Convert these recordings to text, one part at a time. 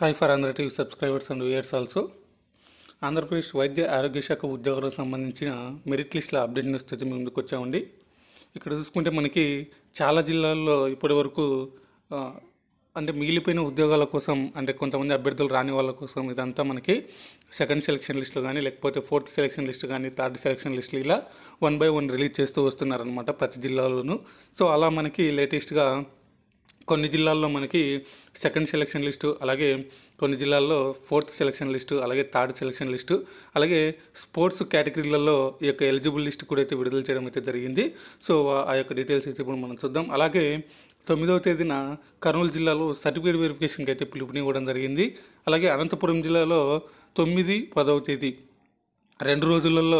High for Andhra TV subscribers and weirs also Andhra Pradesh వైద్య ఆరోగ్య శాఖ ఉద్యోగులకు సంబంధించిన మెరిట్ లిస్టుల అప్డేట్ స్థితి ముందుకు వచ్చామండి ఇక్కడ చూసుకుంటే మనకి చాలా జిల్లాల్లో ఇప్పటి వరకు అంటే మిగిలిపోయిన ఉద్యోగాల కోసం అంటే కొంతమంది అభ్యర్థులు రాని వాళ్ళ కోసం ఇదంతా మనకి సెకండ్ సెలక్షన్ లిస్టులు కానీ లేకపోతే ఫోర్త్ సెలక్షన్ లిస్ట్ కానీ థర్డ్ సెలక్షన్ లిస్టులు ఇలా వన్ బై వన్ రిలీజ్ చేస్తూ వస్తున్నారనమాట ప్రతి జిల్లాలోనూ సో అలా మనకి లేటెస్ట్గా కొన్ని జిల్లాల్లో మనకి సెకండ్ సెలక్షన్ లిస్టు అలాగే కొన్ని జిల్లాల్లో ఫోర్త్ సెలక్షన్ లిస్టు అలాగే థర్డ్ సెలక్షన్ లిస్టు అలాగే స్పోర్ట్స్ కేటగిరీలలో ఈ యొక్క ఎలిజిబుల్ లిస్ట్ కూడా అయితే విడుదల చేయడం అయితే జరిగింది సో ఆ యొక్క డీటెయిల్స్ అయితే ఇప్పుడు మనం చూద్దాం అలాగే తొమ్మిదవ తేదీన కర్నూలు జిల్లాలో సర్టిఫికేట్ వెరిఫికేషన్కి అయితే పిలుపునివ్వడం జరిగింది అలాగే అనంతపురం జిల్లాలో తొమ్మిది పదవ తేదీ రెండు రోజులలో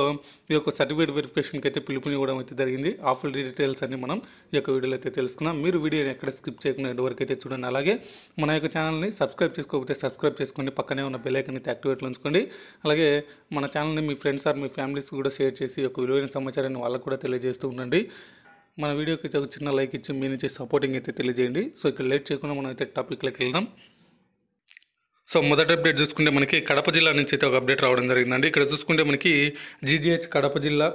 ఈ యొక్క సర్టిఫికేట్ వెరిఫికేషన్కి అయితే పిలుపునివ్వడం అయితే జరిగింది ఆఫర్ డీటెయిల్స్ అన్ని మనం ఈ యొక్క వీడియోలో అయితే తెలుసుకున్నాం మీరు వీడియోని ఎక్కడ స్కిప్ చేయకుండా ఎటువరకు అయితే చూడండి అలాగే మన యొక్క ఛానల్ని సబ్స్క్రైబ్ చేసుకోకపోతే సబ్స్క్రైబ్ చేసుకోండి పక్కనే ఉన్న బెల్లైకన్ అయితే యాక్టివేట్లో ఉంచుకోండి అలాగే మన ఛానల్ని మీ ఫ్రెండ్స్ ఆర్ మీ ఫ్యామిలీస్ కూడా షేర్ చేసి ఒక విలువైన సమాచారాన్ని వాళ్ళకు కూడా తెలియజేస్తూ ఉండండి మన వీడియోకి అయితే ఒక చిన్న లైక్ ఇచ్చి మీ నుంచి సపోర్టింగ్ అయితే తెలియజేయండి సో ఇక్కడ లేట్ చేయకుండా మనం అయితే టాపిక్లోకి వెళ్దాం సో మొదటి అప్డేట్ చూసుకుంటే మనకి కడప జిల్లా నుంచి అయితే ఒక అప్డేట్ రావడం జరిగిందండి ఇక్కడ చూసుకుంటే మనకి జీజీహెచ్ కడప జిల్లా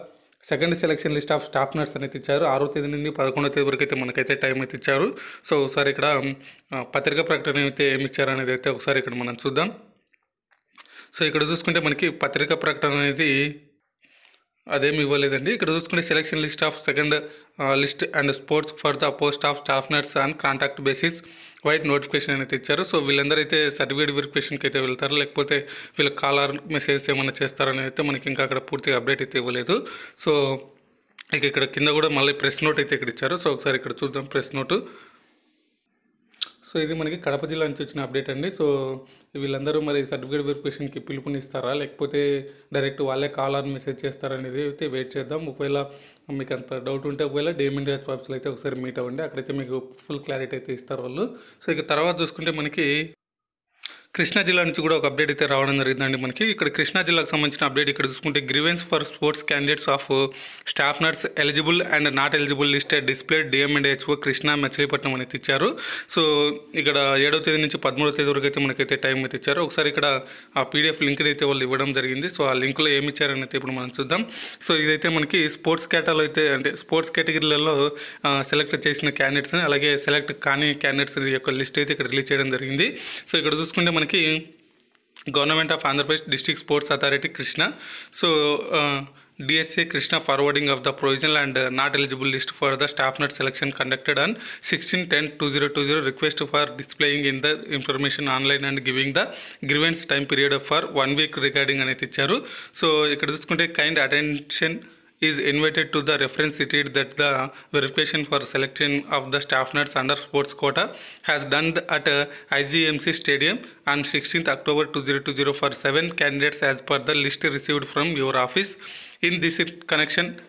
second selection list of staff nurse అనేది ఇచ్చారు ఆరో తేదీ నుండి పదకొండో తేదీ వరకు అయితే మనకైతే టైం అయితే ఇచ్చారు సో ఒకసారి ఇక్కడ పత్రికా ప్రకటన అయితే ఏమి ఇచ్చారు అనేది అయితే ఒకసారి ఇక్కడ మనం చూద్దాం సో ఇక్కడ చూసుకుంటే మనకి పత్రికా ప్రకటన అనేది అదేమి ఇవ్వలేదండి ఇక్కడ చూసుకుంటే selection list of second list and sports for the post of staff nurse and contact basis wait notification అయితే ఇచ్చారు సో వీళ్ళందరూ అయితే సర్టిఫికేట్ వెరిఫికేషన్కి అయితే వెళ్తారు లేకపోతే వీళ్ళకి కాలర్ మెసేజ్ ఏమైనా చేస్తారని అయితే మనకి ఇంకా అక్కడ పూర్తిగా అప్డేట్ అయితే ఇవ్వలేదు సో ఇక ఇక్కడ కింద కూడా మళ్ళీ ప్రెస్ నోట్ అయితే ఇక్కడ ఇచ్చారు సో ఒకసారి ఇక్కడ చూద్దాం ప్రెస్ నోటు సో ఇది మనకి కడప జిల్లా నుంచి వచ్చిన అప్డేట్ అండి సో వీళ్ళందరూ మరి సర్టిఫికేట్ వెరిఫికేషన్కి పిలుపునిస్తారా లేకపోతే డైరెక్ట్ వాళ్ళే కాల్ ఆర్ మెసేజ్ చేస్తారనేది అయితే వెయిట్ చేద్దాం ఒకవేళ మీకు అంత డౌట్ ఉంటే ఒకవేళ డేమ్ జాబ్స్లో అయితే ఒకసారి మీట్ అవ్వండి అక్కడైతే మీకు ఫుల్ క్లారిటీ అయితే ఇస్తారు వాళ్ళు సో ఇక తర్వాత చూసుకుంటే మనకి కృష్ణా జిల్లా నుంచి కూడా ఒక అప్డేట్ అయితే రావడం జరిగిందండి మనకి ఇక్కడ కృష్ణా జిల్లాకు సంబంధించిన అప్డేట్ ఇక్కడ చూసుకుంటే grievance for sports candidates of staff nurse eligible and not eligible list display DM and HO Krishna Machilipatnam అనేది ఇచ్చారు సో ఇక్కడ ఏడవ తేదీ నుంచి పదమూడవ తేదీ వరకు అయితే మనకైతే టైం అయితే ఇచ్చారు ఒకసారి ఇక్కడ ఆ పీడిఎఫ్ లింక్ అయితే వాళ్ళు ఇవ్వడం జరిగింది సో ఆ లింక్లో ఏమి ఇచ్చారని అయితే ఇప్పుడు మనం చూద్దాం సో ఇదైతే మనకి స్పోర్ట్స్ కేటాలో అయితే అంటే స్పోర్ట్స్ కేటగిరీలలో సెలెక్ట్ చేసిన క్యాండిడేట్స్ అలాగే సెలెక్ట్ కాని క్యాండిడేట్స్ యొక్క లిస్ట్ అయితే ఇక్కడ రిలీజ్ చేయడం జరిగింది సో ఇక్కడ చూసుకుంటే మనకి government of Andhra Pradesh district sports authority Krishna so DSA Krishna forwarding of the provisional and not eligible list for the staff nut selection conducted on sixteen ten two zero two zero request for displaying in the information online and giving the grievance time period for one week recording అనేది ఇచ్చారు so ఇక్కడ చూసుకుంటే kind attention is invited to the reference city that the verification for selection of the staff nurse under sports quota has done at uh, IGMC Stadium on 16th October 2020 for 7 candidates as per the list received from your office. In this connection,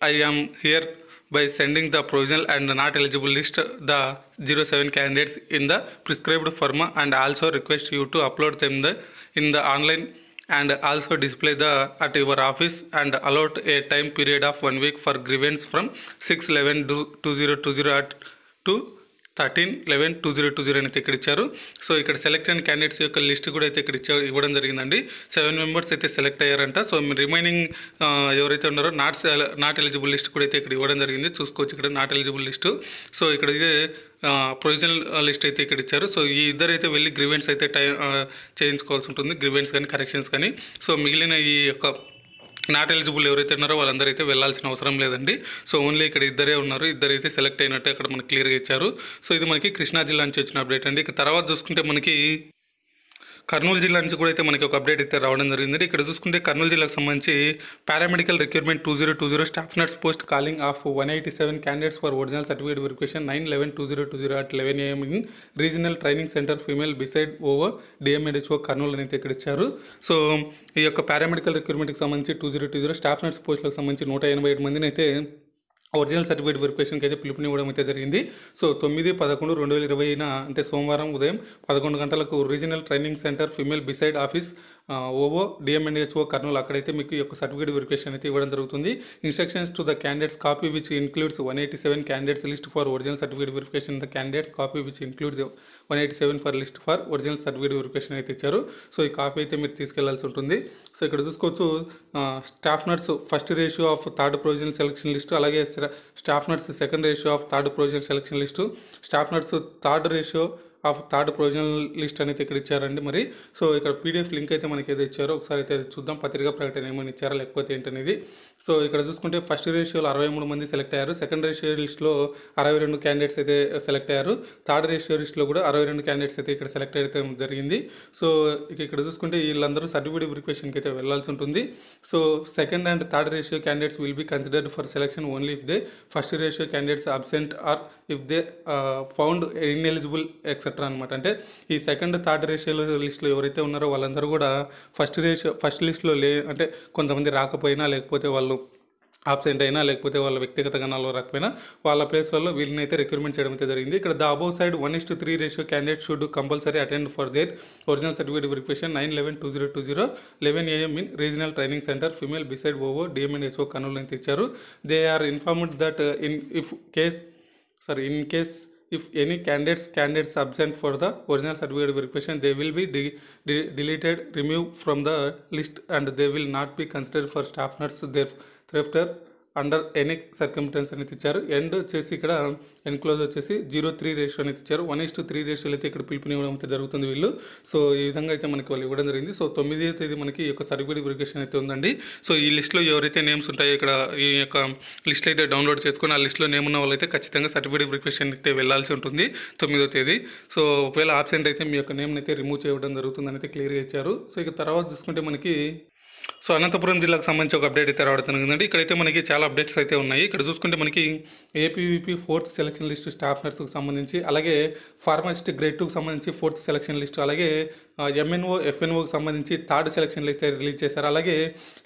I am here by sending the provisional and not eligible list the 07 candidates in the prescribed format and also request you to upload them the, in the online and also display the at your office and allot a time period of one week for grievance from 6 2020 at to thirteen eleven two zero two zero అయితే ఇక్కడ ఇచ్చారు so ఇక్కడ select అయిన candidates యొక్క list కూడా అయితే ఇక్కడ ఇచ్చారు ఇవ్వడం జరిగిందండి సెవెన్ మెంబర్స్ అయితే సెలెక్ట్ అయ్యారంట సో రిమైనింగ్ ఎవరైతే ఉన్నారో నాట్ నాట్ ఎలిజిబుల్ లిస్ట్ కూడా అయితే ఇక్కడ ఇవ్వడం జరిగింది చూసుకోవచ్చు ఇక్కడ నాట్ ఎలిజిబుల్ లిస్టు సో ఇక్కడ ఇదే ప్రొవిజనల్ లిస్ట్ అయితే ఇక్కడ ఇచ్చారు సో ఈ ఇద్దరు అయితే వెళ్ళి గ్రీవెన్స్ అయితే టై చేయించుకోవాల్సి ఉంటుంది గ్రీవెన్స్ కానీ కరెక్షన్స్ కానీ సో మిగిలిన ఈ యొక్క నాట్ ఎలిజిబుల్ ఎవరైతే ఉన్నారో వాళ్ళందరూ అయితే వెళ్ళాల్సిన అవసరం లేదండి సో ఓన్లీ ఇక్కడ ఇద్దరే ఉన్నారు ఇద్దరైతే సెలెక్ట్ అయినట్టు అక్కడ మనకి క్లియర్గా ఇచ్చారు సో ఇది మనకి కృష్ణా జిల్లా నుంచి వచ్చిన అప్డేట్ అండి ఇక తర్వాత చూసుకుంటే మనకి కర్నూలు జిల్లా నుంచి కూడా అయితే మనకి ఒక అప్డేట్ అయితే రావడం జరిగింది ఇక్కడ చూసుకుంటే కర్నూలు జిల్లాకు సంబంధించి paramedical recruitment two zero two zero staff nurse post calling of one eighty seven candidates for original certificate verification nine eleven two zero two zero at eleven AM in regional training centre female beside over DM and HO Kurnool అయితే ఇక్కడ ఇచ్చారు so ఈ యొక్క paramedical రిక్యూర్మెంట్కి సంబంధించి two zero two zero staff nurse పోస్టులకు సంబంధించి నూట ఎనభై ఏడు మందిని అయితే ఒరిజినల్ సర్టిఫికేట్ వెరిఫికేషన్కి అయితే పిలుపునివ్వడం అయితే జరిగింది సో తొమ్మిది పదకొండు రెండు వేల ఇరవైన అంటే సోమవారం ఉదయం పదకొండు గంటలకు regional training centre female beside office ఓవో డిఎంఎన్హెచ్ఓ కర్నూలు అక్కడైతే మీకు యొక్క సర్టిఫికేట్ వెరిఫికేషన్ అయితే ఇవ్వడం జరుగుతుంది instructions to the candidates copy which includes one eighty seven candidates list for original certificate verification the candidates copy which includes one eighty seven for list for original certificate verification అయితే ఇచ్చారు so ఈ copy అయితే మీరు తీసుకెళ్లాల్సి ఉంటుంది so ఇక్కడ చూసుకోవచ్చు staff nurse first ratio of third provisional selection list అలాగే staff nurse second ratio of third provisional selection list staff nurse third ratio of third provisional list అనేది ఇక్కడ ఇచ్చారండి మరి సో ఇక్కడ పీడిఎఫ్ లింక్ అయితే మనకి ఏదో ఇచ్చారో ఒకసారి అయితే చూద్దాం పత్రికా ప్రకటన ఏమైనా ఇచ్చారా లేకపోతే ఏంటనేది సో ఇక్కడ చూసుకుంటే ఫస్ట్ రేషియోలో అరవై మూడు మంది సెలెక్ట్ అయ్యారు సెకండ్ రేషియో లిస్ట్లో అరవై రెండు క్యాండిడేట్స్ అయితే సెలెక్ట్ అయ్యారు థర్డ్ రేషియో లిస్ట్లో కూడా అరవై రెండు క్యాండిడేట్స్ అయితే ఇక్కడ సెలెక్ట్ అయితే జరిగింది సో ఇక్కడ చూసుకుంటే వీళ్ళందరూ సర్టిఫికేట్ వెరిఫికేషన్కి అయితే వెళ్ళాల్సి ఉంటుంది so second and third ratio candidates will be considered for selection only if they first ratio candidates absent or if they found ineligible ex etcetera అనమాట అంటే ఈ సెకండ్ థర్డ్ రేషియో లిస్టులో ఎవరైతే ఉన్నారో వాళ్ళందరూ కూడా ఫస్ట్ రేషియో ఫస్ట్ లిస్ట్లో లే అంటే కొంతమంది రాకపోయినా లేకపోతే వాళ్ళు ఆబ్సెంట్ అయినా లేకపోతే వాళ్ళ వ్యక్తిగత గణాల్లో రాకపోయినా వాళ్ళ ప్లేస్లలో వీళ్ళని అయితే రిక్రూట్మెంట్ చేయడం అయితే జరిగింది ఇక్కడ the above side one is to three ratio candidate should compulsory attend for their original certificate verification nine eleven two zero two zero eleven AM in regional training centre female beside ఓవో DM and HO Kurnool అయితే ఇచ్చారు they are informed that in if case sorry in case if any candidates candidates absent for the original certificate verification they will be de de deleted removed from the list and they will not be considered for staff nurse thereafter under any circumstance అనేది ఇచ్చారు end వచ్చేసి ఇక్కడ enclose వచ్చేసి zero three ratio అనేది ఇచ్చారు one is to three రేషియోలు అయితే ఇక్కడ పిలుపునివ్వడం అయితే జరుగుతుంది వీళ్ళు సో ఈ విధంగా అయితే మనకి వాళ్ళు ఇవ్వడం జరిగింది సో తొమ్మిదవ తేదీ మనకి యొక్క సర్వీడి వెరిఫికేషన్ అయితే ఉందండి సో ఈ లిస్ట్లో ఎవరైతే నేమ్స్ ఉంటాయో ఇక్కడ ఈ యొక్క లిస్ట్ అయితే డౌన్లోడ్ చేసుకొని ఆ లిస్ట్లో నేమ్ ఉన్న వాళ్ళైతే ఖచ్చితంగా సర్టిఫికేట్ వెరిఫికేషన్ అయితే వెళ్ళాల్సి ఉంటుంది తొమ్మిదో తేదీ సో ఒకవేళ ఆబ్సెంట్ అయితే మీ యొక్క నేమ్ అయితే రిమూవ్ చేయడం జరుగుతుంది అనేది క్లియర్గా ఇచ్చారు సో ఇక తర్వాత చూసుకుంటే మనకి సో అనంతపురం జిల్లాకు సంబంధించి ఒక అప్డేట్ అయితే రావడం జరిగిందండి ఇక్కడైతే మనకి చాలా అప్డేట్స్ అయితే ఉన్నాయి ఇక్కడ చూసుకుంటే మనకి APVP fourth selection list staff నర్సుకు సంబంధించి అలాగే ఫార్మసిస్ట్ గ్రేడ్ టూకి సంబంధించి ఫోర్త్ సెలక్షన్ లిస్టు అలాగే ఎంఎన్ఓ ఎఫ్ఎన్ఓకి సంబంధించి థర్డ్ సెలక్షన్ లిస్ట్ రిలీజ్ చేశారు అలాగే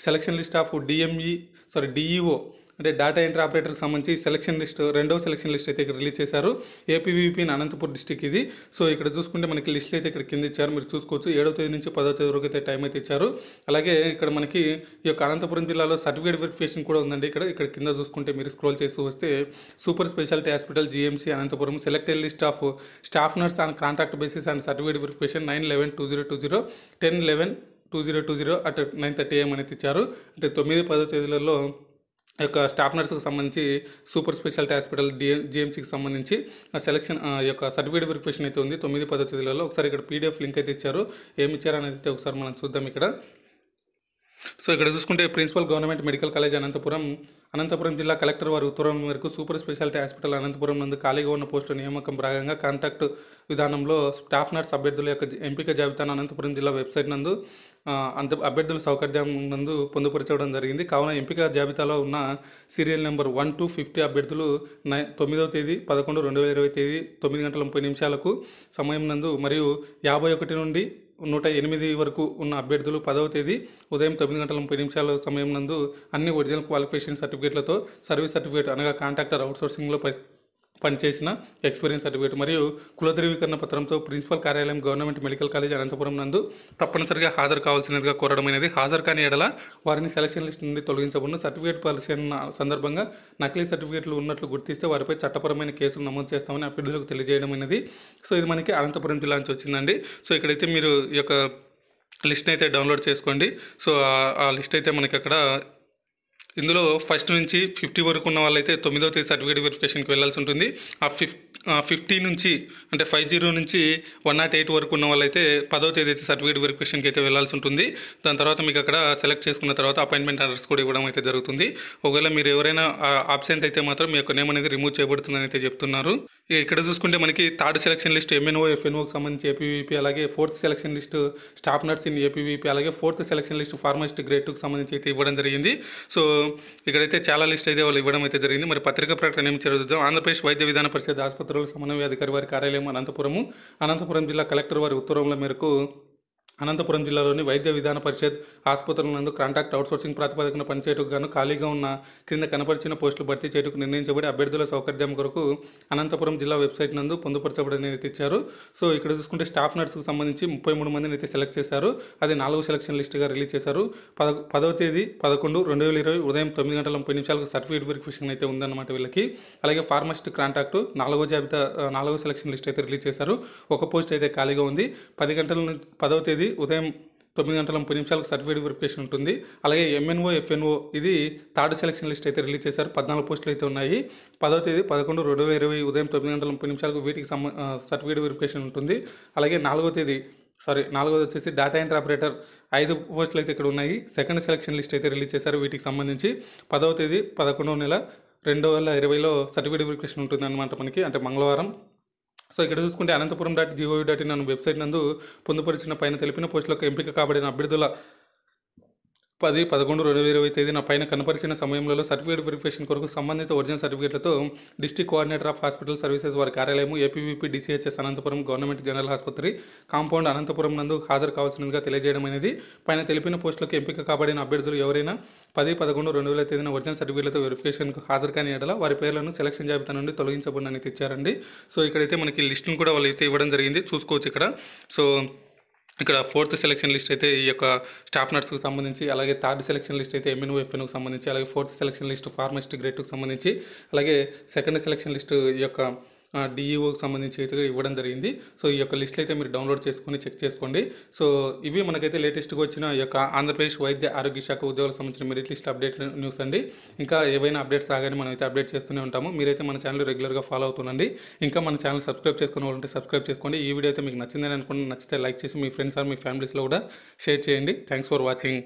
selection list of DME sorry DEO అంటే డేటా ఎంట్రీ ఆపరేటర్కి సంబంధించి సెలక్షన్ లిస్ట్ రెండవ సెలక్షన్ లిస్ట్ అయితే ఇక్కడ రిలీజ్ చేశారు ఏపీవీపీ అనంతపూర్ డిస్టిక్ ఇది సో ఇక్కడ చూసుకుంటే మనకి లిస్ట్ అయితే ఇక్కడ కింద ఇచ్చారు మీరు చూసుకోవచ్చు ఏడో తేదీ నుంచి పదో తేదీ వరకు అయితే టైం అయితే ఇచ్చారు అలాగే ఇక్కడ మనకి ఈ యొక్క అనంతపురం జిల్లాలో సర్టిఫికేట్ వెరిఫికేషన్ కూడా ఉందండి ఇక్కడ ఇక్కడ కింద చూసుకుంటే మీరు స్క్రోల్ చేసి వస్తే super speciality hospital GMC Anantapuram selected list of staff nurse and contract basis and certificate verification nine eleven two zero two zero ten eleven two zero two zero at nine thirty AM అనేది ఇచ్చారు అంటే తొమ్మిది పదో తేదీలలో యొక్క staff నర్సుకు సంబంధించి super speciality hospital DM జిఎంసీకి సంబంధించి సెలక్షన్ యొక్క సర్టిఫికేట్ వెరిఫికేషన్ అయితే ఉంది తొమ్మిది పద్ధతులలో ఒకసారి ఇక్కడ పీడిఎఫ్ లింక్ అయితే ఇచ్చారు ఏమి ఇచ్చారు అనేది ఒకసారి మనం చూద్దాం ఇక్కడ సో ఇక్కడ చూసుకుంటే principal government medical college Anantapuram Anantapuram జిల్లా కలెక్టర్ వారి ఉత్తరం మేరకు సూపర్ స్పెషాలిటీ హాస్పిటల్ అనంతపురం నందు ఖాళీగా ఉన్న పోస్టు నియామకం భాగంగా కాంటాక్ట్ విధానంలో స్టాఫ్ నర్స్ అభ్యర్థుల యొక్క ఎంపిక జాబితాను అనంతపురం జిల్లా వెబ్సైట్ నందు అంత అభ్యర్థుల సౌకర్యం నందు పొందుపరచడం జరిగింది కావున ఎంపిక జాబితాలో ఉన్న serial number one to fifty అభ్యర్థులు నై తొమ్మిదవ తేదీ పదకొండు రెండు వేల ఇరవై తేదీ తొమ్మిది గంటల ముప్పై నిమిషాలకు సమయం నందు మరియు యాభై ఒకటి నుండి నూట ఎనిమిది వరకు ఉన్న అభ్యర్థులు పదవ తేదీ ఉదయం తొమ్మిది గంటల ముప్పై నిమిషాల సమయం నందు అన్ని ఒరిజినల్ క్వాలిఫికేషన్ సర్టిఫికేట్లతో సర్వీస్ సర్టిఫికేట్ అనగా కాంట్రాక్టర్ అవుట్సోర్సింగ్లో పనిచేసిన ఎక్స్పీరియన్స్ సర్టిఫికేట్ మరియు కుల ధృవీకరణ పత్రంతో ప్రిన్సిపల్ కార్యాలయం గవర్నమెంట్ మెడికల్ కాలేజ్ అనంతపురం నందు తప్పనిసరిగా హాజరు కావాల్సినదిగా కోరడమైనది హాజరు కాని ఎడల వారిని సెలక్షన్ లిస్ట్ నుండి తొలగించబడిన సర్టిఫికేట్ పరిశీలన సందర్భంగా నకిలీ సర్టిఫికేట్లు ఉన్నట్లు గుర్తిస్తే వారిపై చట్టపరమైన కేసులు నమోదు చేస్తామని అభ్యర్థులకు అనేది సో ఇది మనకి అనంతపురం జిల్లా నుంచి వచ్చిందండి సో ఇక్కడైతే మీరు ఈ యొక్క లిస్ట్ అయితే డౌన్లోడ్ చేసుకోండి సో ఆ లిస్ట్ అయితే మనకి అక్కడ ఇందులో ఫస్ట్ నుంచి ఫిఫ్టీ వరకు ఉన్న వాళ్ళైతే తొమ్మిదో తేదీ సర్టిఫికేట్ వెరిఫికేషన్కి వెళ్ళాల్సి ఉంటుంది ఆ ఫిఫ్ ఫిఫ్టీ నుంచి అంటే ఫైవ్ జీరో నుంచి వన్ నాట్ ఎయిట్ వరకు ఉన్న వాళ్ళైతే పదో తేదీ అయితే సర్టిఫికేట్ వెరిఫికేషన్కి అయితే వెళ్ళాల్సి ఉంటుంది దాని తర్వాత మీకు అక్కడ సెలెక్ట్ చేసుకున్న తర్వాత అపాయింట్మెంట్ ఆర్డర్స్ కూడా ఇవ్వడం అయితే జరుగుతుంది ఒకవేళ మీరు ఎవరైనా ఆబ్సెంట్ అయితే మాత్రం మీ యొక్క నేమ్ అనేది రిమూవ్ చేయబడుతుందని అయితే చెప్తున్నారు ఇక్కడ చూసుకుంటే మనకి థర్డ్ సెలక్షన్ లిస్ట్ ఎంఎన్ఓ ఎఫ్ఎన్ఓకి సంబంధించి ఏపీవీపీ అలాగే fourth selection list staff nurse in APVP అలాగే fourth selection list pharmacist grade టూకి సంబంధించి అయితే ఇవ్వడం జరిగింది సో ఇక్కడైతే చాలా లిస్ట్ అయితే వాళ్ళు ఇవ్వడం అయితే జరిగింది మరి పత్రికా ప్రకటన ఏం జరుగుతుందో ఆంధ్రప్రదేశ్ వైద్య విధాన పరిషత్ ఆసుపత్రుల సమన్వయ అధికారి వారి కార్యాలయం అనంతపురము అనంతపురం జిల్లా కలెక్టర్ వారి ఉత్తర్వుల మేరకు అనంతపురం జిల్లాలోని వైద్య విధాన పరిషత్ ఆసుపత్రుల నందు కాంట్రాక్ట్ అవుట్సోర్సింగ్ ప్రాతిపదికన పనిచేయటకు గాను ఖాళీగా ఉన్న క్రింద కనపరిచిన పోస్టులు భర్తీ చేయటకు నిర్ణయించబడి అభ్యర్థుల సౌకర్యం కొరకు అనంతపురం జిల్లా వెబ్సైట్ నందు పొందుపరచబడని ఇచ్చారు సో ఇక్కడ చూసుకుంటే స్టాఫ్ నర్సుకు సంబంధించి ముప్పై మూడు మందిని అయితే సెలెక్ట్ చేశారు అది నాలుగు సెలక్షన్ లిస్టుగా రిలీజ్ చేశారు పద పదవ తేదీ పదకొండు రెండు వేల ఇరవై ఉదయం తొమ్మిది గంటల ముప్పై నిమిషాలకు సర్టిఫికేట్ వెరిఫికేషన్ అయితే ఉందన్నమాట వీళ్ళకి అలాగే ఫార్మసిస్ట్ కాంట్రాక్ట్ నాలుగో జాబితా నాలుగో సెలక్షన్ లిస్ట్ అయితే రిలీజ్ చేశారు ఒక పోస్ట్ అయితే ఖాళీగా ఉంది పది గంటల పదవ తేదీ ఇది ఉదయం తొమ్మిది గంటల ముప్పై నిమిషాలకు సర్టిఫికేట్ వెరిఫికేషన్ ఉంటుంది అలాగే ఎంఎన్ఓ ఎఫ్ఎన్ఓ ఇది థర్డ్ సెలక్షన్ లిస్ట్ అయితే రిలీజ్ చేశారు పద్నాలుగు పోస్టులు అయితే ఉన్నాయి పదో తేదీ పదకొండు రెండు వేల ఇరవై ఉదయం తొమ్మిది గంటల ముప్పై నిమిషాలకు వీటికి సంబ సర్టిఫికేట్ వెరిఫికేషన్ ఉంటుంది అలాగే నాలుగో తేదీ సారీ నాలుగోది వచ్చేసి డేటా ఎంట్రీ ఆపరేటర్ ఐదు పోస్టులు అయితే ఇక్కడ ఉన్నాయి సెకండ్ సెలక్షన్ లిస్ట్ అయితే రిలీజ్ చేశారు వీటికి సంబంధించి పదవ తేదీ పదకొండవ నెల రెండు వేల ఇరవైలో సర్టిఫికేట్ వెరిఫికేషన్ ఉంటుంది అనమాట మనకి అంటే మంగళవారం సో ఇక్కడ చూసుకుంటే Anantapuram dot gov dot in అన్న వెబ్సైట్ నందు పొందుపరిచిన పైన తెలిపిన పోస్టులకు ఎంపిక కాబడిన అభ్యర్థుల పది పదకొండు రెండు వేల ఇరవై తేదీన పైన కనపరిచిన సమయంలో సర్టిఫికేట్ వెరిఫికేషన్ కొరకు సంబంధిత ఒరిజినల్ సర్టిఫికేట్లతో district coordinator of hospital services వారి కార్యాలయం APVP DCHS Anantapuram government general ఆసుపత్రి కాంపౌండ్ అనంతపురం నందు హాజరు కావాల్సినదిగా తెలియజేయడం అనేది పైన తెలిపిన పోస్టులకు ఎంపిక కాబడిన అభ్యర్థులు ఎవరైనా పది పదకొండు రెండు వేల తేదీన ఒరిజినల్ సర్టిఫికేట్లతో వెరిఫికేషన్కు హాజరు కాని ఎడల వారి పేర్లను సెలక్షన్ జాబితా నుండి తొలగించబడినని తెచ్చారండి సో ఇక్కడైతే మనకి లిస్టును కూడా వాళ్ళు అయితే ఇవ్వడం జరిగింది చూసుకోవచ్చు ఇక్కడ సో ఇక్కడ ఫోర్త్ సెలక్షన్ లిస్ట్ అయితే ఈ యొక్క స్టాఫ్ నర్స్కి సంబంధించి అలాగే థర్డ్ సెలక్షన్ లిస్ట్ అయితే ఎంఎన్ఓ ఎఫ్ఎన్ఓకి సంబంధించి అలాగే ఫోర్త్ సెలక్షన్ లిస్ట్ ఫార్మసిస్ట్ గ్రేడ్కి సంబంధించి అలాగే సెకండ్ సెలక్షన్ లిస్ట్ ఈ యొక్క డిఈఓకి e సంబంధించి అయితే ఇవ్వడం జరిగింది సో ఈ యొక్క లిస్ట్లు అయితే మీరు డౌన్లోడ్ చేసుకొని చెక్ చేసుకోండి సో ఇవి మనకైతే లేటెస్ట్గా వచ్చిన ఈ యొక్క ఆంధ్రప్రదేశ్ వైద్య ఆరోగ్య శాఖ ఉద్యోగులకు సంబంధించిన మెరిట్ లిస్ట్ అప్డేట్ న్యూస్ అండి ఇంకా ఏవైనా అప్డేట్స్ రాగానే మనం అయితే అప్డేట్ చేస్తూనే ఉంటాము మీరైతే మన ఛానల్ రెగ్యులర్గా ఫాలో అవుతుండండి ఇంకా మన ఛానల్ సబ్స్క్రైబ్ చేసుకున్న వాళ్ళు సబ్స్క్రైబ్ చేసుకోండి ఈ వీడియో అయితే మీకు నచ్చిందని అనుకుంటే నచ్చితే లైక్ చేసి మీ ఫ్రెండ్స్ ఆర్ మీ ఫ్యామిలీస్లో కూడా షేర్ చేయండి థ్యాంక్స్ ఫర్ వాచింగ్